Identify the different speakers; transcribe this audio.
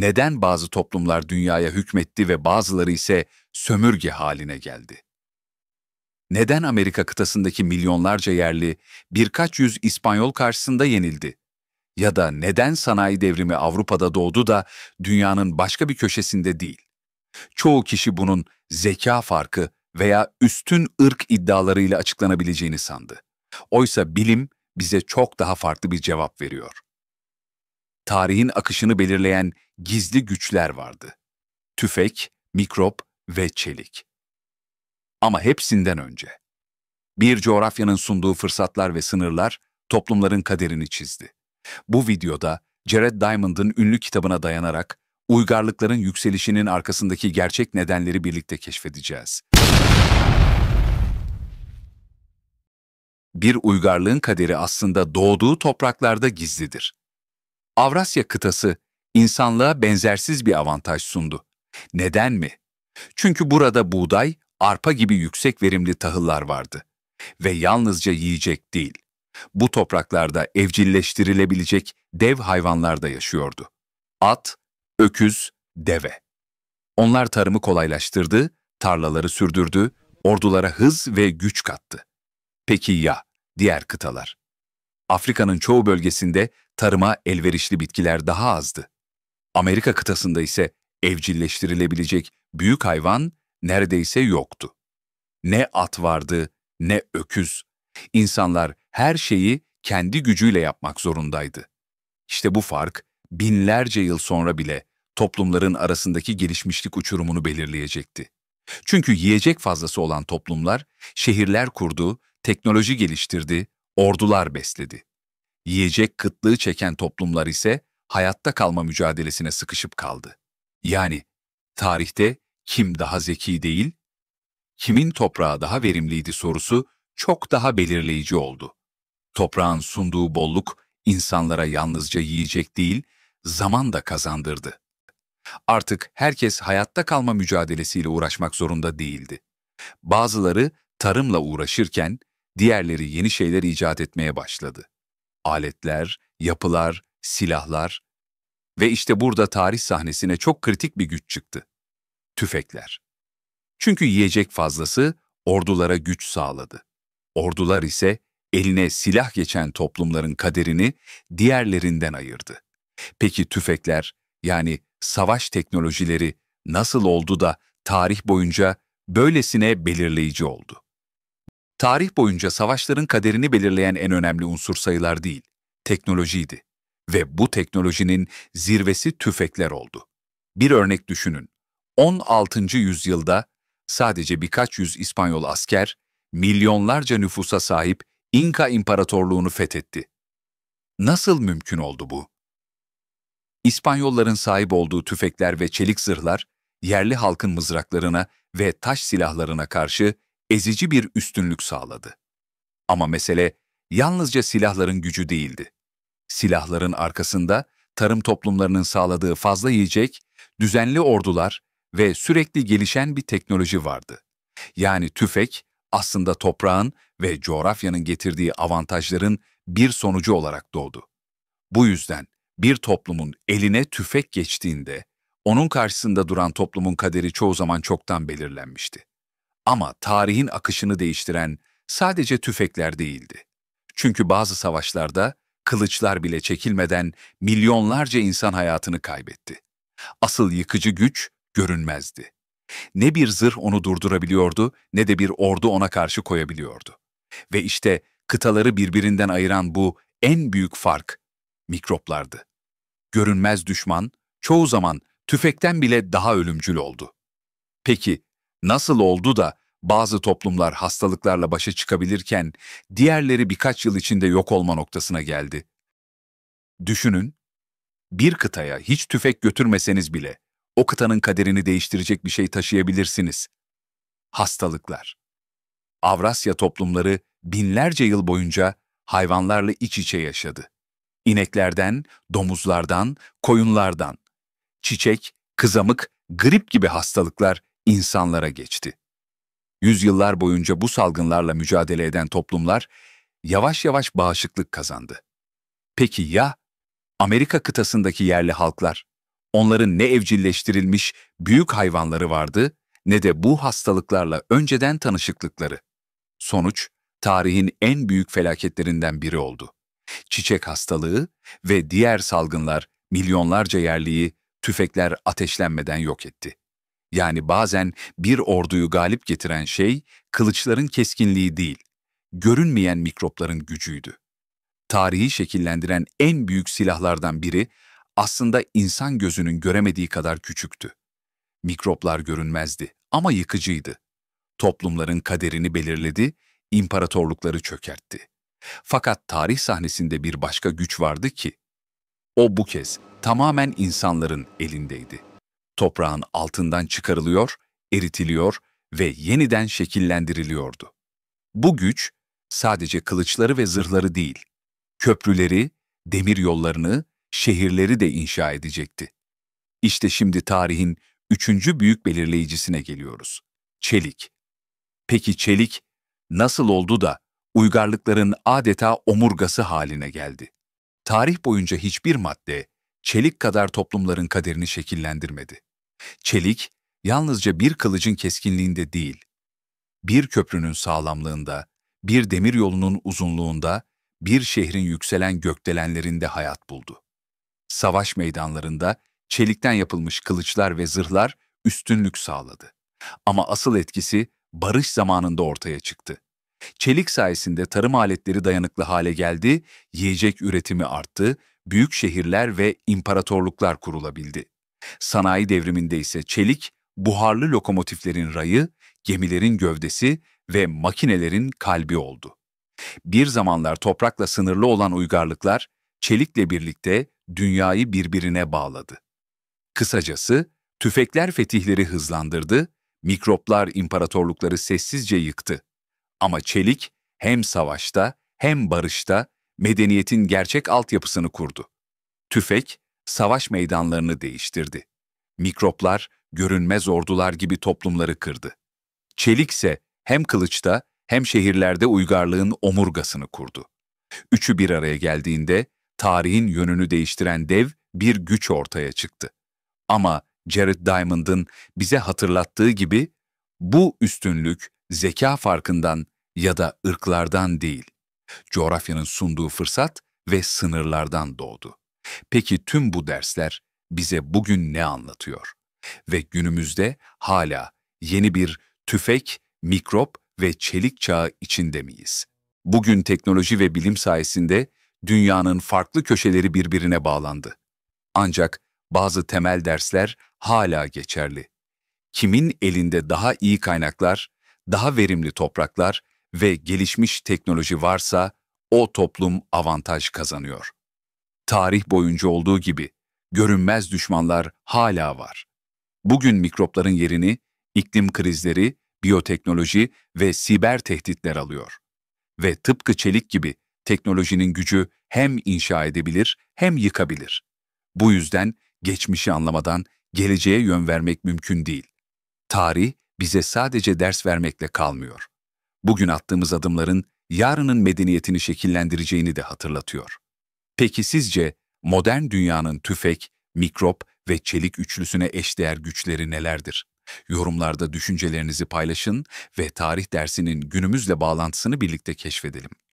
Speaker 1: neden bazı toplumlar dünyaya hükmetti ve bazıları ise sömürge haline geldi? Neden Amerika kıtasındaki milyonlarca yerli birkaç yüz İspanyol karşısında yenildi? Ya da neden sanayi devrimi Avrupa'da doğdu da dünyanın başka bir köşesinde değil? Çoğu kişi bunun zeka farkı veya üstün ırk iddialarıyla açıklanabileceğini sandı. Oysa bilim bize çok daha farklı bir cevap veriyor. Tarihin akışını belirleyen gizli güçler vardı. Tüfek, mikrop ve çelik. Ama hepsinden önce. Bir coğrafyanın sunduğu fırsatlar ve sınırlar toplumların kaderini çizdi. Bu videoda Jared Diamond'ın ünlü kitabına dayanarak uygarlıkların yükselişinin arkasındaki gerçek nedenleri birlikte keşfedeceğiz. Bir uygarlığın kaderi aslında doğduğu topraklarda gizlidir. Avrasya kıtası insanlığa benzersiz bir avantaj sundu. Neden mi? Çünkü burada buğday, arpa gibi yüksek verimli tahıllar vardı. Ve yalnızca yiyecek değil, bu topraklarda evcilleştirilebilecek dev hayvanlar da yaşıyordu. At, öküz, deve. Onlar tarımı kolaylaştırdı, tarlaları sürdürdü, ordulara hız ve güç kattı. Peki ya diğer kıtalar? Afrika'nın çoğu bölgesinde tarıma elverişli bitkiler daha azdı. Amerika kıtasında ise evcilleştirilebilecek büyük hayvan neredeyse yoktu. Ne at vardı, ne öküz. İnsanlar her şeyi kendi gücüyle yapmak zorundaydı. İşte bu fark binlerce yıl sonra bile toplumların arasındaki gelişmişlik uçurumunu belirleyecekti. Çünkü yiyecek fazlası olan toplumlar şehirler kurdu, teknoloji geliştirdi, ordular besledi. Yiyecek kıtlığı çeken toplumlar ise hayatta kalma mücadelesine sıkışıp kaldı. Yani tarihte kim daha zeki değil, kimin toprağı daha verimliydi sorusu çok daha belirleyici oldu. Toprağın sunduğu bolluk insanlara yalnızca yiyecek değil, zaman da kazandırdı. Artık herkes hayatta kalma mücadelesiyle uğraşmak zorunda değildi. Bazıları tarımla uğraşırken diğerleri yeni şeyler icat etmeye başladı. Aletler, yapılar, silahlar ve işte burada tarih sahnesine çok kritik bir güç çıktı. Tüfekler. Çünkü yiyecek fazlası ordulara güç sağladı. Ordular ise eline silah geçen toplumların kaderini diğerlerinden ayırdı. Peki tüfekler yani savaş teknolojileri nasıl oldu da tarih boyunca böylesine belirleyici oldu? Tarih boyunca savaşların kaderini belirleyen en önemli unsur sayılar değil, teknolojiydi. Ve bu teknolojinin zirvesi tüfekler oldu. Bir örnek düşünün. 16. yüzyılda sadece birkaç yüz İspanyol asker, milyonlarca nüfusa sahip İnka İmparatorluğunu fethetti. Nasıl mümkün oldu bu? İspanyolların sahip olduğu tüfekler ve çelik zırhlar, yerli halkın mızraklarına ve taş silahlarına karşı ezici bir üstünlük sağladı. Ama mesele yalnızca silahların gücü değildi. Silahların arkasında tarım toplumlarının sağladığı fazla yiyecek, düzenli ordular ve sürekli gelişen bir teknoloji vardı. Yani tüfek aslında toprağın ve coğrafyanın getirdiği avantajların bir sonucu olarak doğdu. Bu yüzden bir toplumun eline tüfek geçtiğinde onun karşısında duran toplumun kaderi çoğu zaman çoktan belirlenmişti. Ama tarihin akışını değiştiren sadece tüfekler değildi. Çünkü bazı savaşlarda kılıçlar bile çekilmeden milyonlarca insan hayatını kaybetti. Asıl yıkıcı güç görünmezdi. Ne bir zırh onu durdurabiliyordu ne de bir ordu ona karşı koyabiliyordu. Ve işte kıtaları birbirinden ayıran bu en büyük fark mikroplardı. Görünmez düşman çoğu zaman tüfekten bile daha ölümcül oldu. Peki nasıl oldu da bazı toplumlar hastalıklarla başa çıkabilirken diğerleri birkaç yıl içinde yok olma noktasına geldi. Düşünün, bir kıtaya hiç tüfek götürmeseniz bile o kıtanın kaderini değiştirecek bir şey taşıyabilirsiniz. Hastalıklar. Avrasya toplumları binlerce yıl boyunca hayvanlarla iç içe yaşadı. İneklerden, domuzlardan, koyunlardan. Çiçek, kızamık, grip gibi hastalıklar insanlara geçti. Yüzyıllar boyunca bu salgınlarla mücadele eden toplumlar yavaş yavaş bağışıklık kazandı. Peki ya Amerika kıtasındaki yerli halklar? Onların ne evcilleştirilmiş büyük hayvanları vardı ne de bu hastalıklarla önceden tanışıklıkları. Sonuç, tarihin en büyük felaketlerinden biri oldu. Çiçek hastalığı ve diğer salgınlar milyonlarca yerliyi tüfekler ateşlenmeden yok etti. Yani bazen bir orduyu galip getiren şey kılıçların keskinliği değil, görünmeyen mikropların gücüydü. Tarihi şekillendiren en büyük silahlardan biri aslında insan gözünün göremediği kadar küçüktü. Mikroplar görünmezdi ama yıkıcıydı. Toplumların kaderini belirledi, imparatorlukları çökertti. Fakat tarih sahnesinde bir başka güç vardı ki, o bu kez tamamen insanların elindeydi toprağın altından çıkarılıyor, eritiliyor ve yeniden şekillendiriliyordu. Bu güç sadece kılıçları ve zırhları değil, köprüleri, demir yollarını, şehirleri de inşa edecekti. İşte şimdi tarihin üçüncü büyük belirleyicisine geliyoruz. Çelik. Peki çelik nasıl oldu da uygarlıkların adeta omurgası haline geldi? Tarih boyunca hiçbir madde çelik kadar toplumların kaderini şekillendirmedi. Çelik, yalnızca bir kılıcın keskinliğinde değil, bir köprünün sağlamlığında, bir demir yolunun uzunluğunda, bir şehrin yükselen gökdelenlerinde hayat buldu. Savaş meydanlarında çelikten yapılmış kılıçlar ve zırhlar üstünlük sağladı. Ama asıl etkisi barış zamanında ortaya çıktı. Çelik sayesinde tarım aletleri dayanıklı hale geldi, yiyecek üretimi arttı, büyük şehirler ve imparatorluklar kurulabildi. Sanayi devriminde ise çelik, buharlı lokomotiflerin rayı, gemilerin gövdesi ve makinelerin kalbi oldu. Bir zamanlar toprakla sınırlı olan uygarlıklar, çelikle birlikte dünyayı birbirine bağladı. Kısacası, tüfekler fetihleri hızlandırdı, mikroplar imparatorlukları sessizce yıktı. Ama çelik hem savaşta hem barışta medeniyetin gerçek altyapısını kurdu. Tüfek, savaş meydanlarını değiştirdi. Mikroplar, görünmez ordular gibi toplumları kırdı. Çelik ise hem kılıçta hem şehirlerde uygarlığın omurgasını kurdu. Üçü bir araya geldiğinde tarihin yönünü değiştiren dev bir güç ortaya çıktı. Ama Jared Diamond'ın bize hatırlattığı gibi bu üstünlük zeka farkından ya da ırklardan değil, coğrafyanın sunduğu fırsat ve sınırlardan doğdu. Peki tüm bu dersler bize bugün ne anlatıyor? Ve günümüzde hala yeni bir tüfek, mikrop ve çelik çağı içinde miyiz? Bugün teknoloji ve bilim sayesinde dünyanın farklı köşeleri birbirine bağlandı. Ancak bazı temel dersler hala geçerli. Kimin elinde daha iyi kaynaklar, daha verimli topraklar ve gelişmiş teknoloji varsa o toplum avantaj kazanıyor tarih boyunca olduğu gibi görünmez düşmanlar hala var. Bugün mikropların yerini iklim krizleri, biyoteknoloji ve siber tehditler alıyor. Ve tıpkı çelik gibi teknolojinin gücü hem inşa edebilir hem yıkabilir. Bu yüzden geçmişi anlamadan geleceğe yön vermek mümkün değil. Tarih bize sadece ders vermekle kalmıyor. Bugün attığımız adımların yarının medeniyetini şekillendireceğini de hatırlatıyor. Peki sizce modern dünyanın tüfek, mikrop ve çelik üçlüsüne eşdeğer güçleri nelerdir? Yorumlarda düşüncelerinizi paylaşın ve tarih dersinin günümüzle bağlantısını birlikte keşfedelim.